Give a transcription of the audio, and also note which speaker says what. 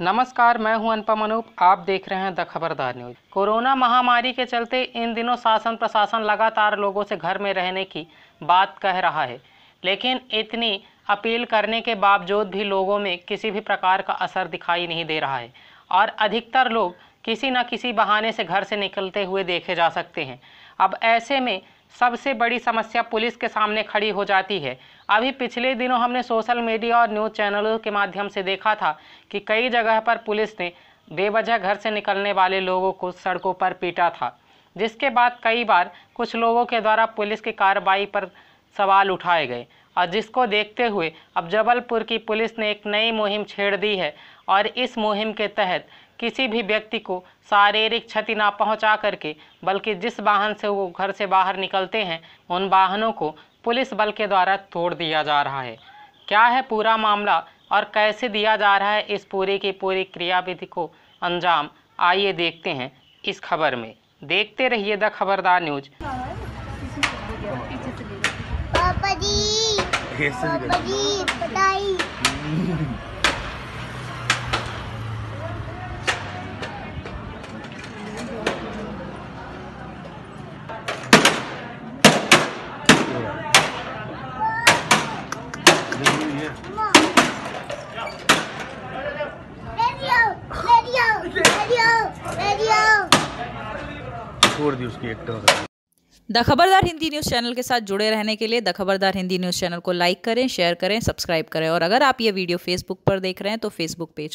Speaker 1: नमस्कार मैं हूं अनुपम अनूप आप देख रहे हैं द खबरदार न्यूज कोरोना महामारी के चलते इन दिनों शासन प्रशासन लगातार लोगों से घर में रहने की बात कह रहा है लेकिन इतनी अपील करने के बावजूद भी लोगों में किसी भी प्रकार का असर दिखाई नहीं दे रहा है और अधिकतर लोग किसी न किसी बहाने से घर से निकलते हुए देखे जा सकते हैं अब ऐसे में सबसे बड़ी समस्या पुलिस के सामने खड़ी हो जाती है अभी पिछले दिनों हमने सोशल मीडिया और न्यूज़ चैनलों के माध्यम से देखा था कि कई जगह पर पुलिस ने बेवजह घर से निकलने वाले लोगों को सड़कों पर पीटा था जिसके बाद कई बार कुछ लोगों के द्वारा पुलिस की कार्रवाई पर सवाल उठाए गए और जिसको देखते हुए अब जबलपुर की पुलिस ने एक नई मुहिम छेड़ दी है और इस मुहिम के तहत किसी भी व्यक्ति को शारीरिक क्षति ना पहुंचा करके बल्कि जिस वाहन से वो घर से बाहर निकलते हैं उन वाहनों को पुलिस बल के द्वारा तोड़ दिया जा रहा है क्या है पूरा मामला और कैसे दिया जा रहा है इस पूरे की पूरी क्रियाविधि को अंजाम आइए देखते हैं इस खबर में देखते रहिए द खबरदार न्यूज पापा जी पापा जी छोड़ दी उसकी acting the Khabardar Hindi news channel के साथ जुड़े रहने के लिए the Khabardar Hindi news channel को लाइक करें शेयर करें सब्सक्राइब करें और अगर आप ये वीडियो फेसबुक पर देख रहे हैं तो फेसबुक पेज